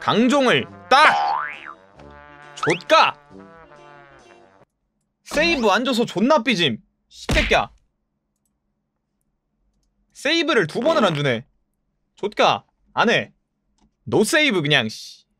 강종을 딱! 좆까! 세이브 안 줘서 존나 삐짐 시새끼야 세이브를 두 번을 안 주네 좆까 안해 노세이브 그냥 씨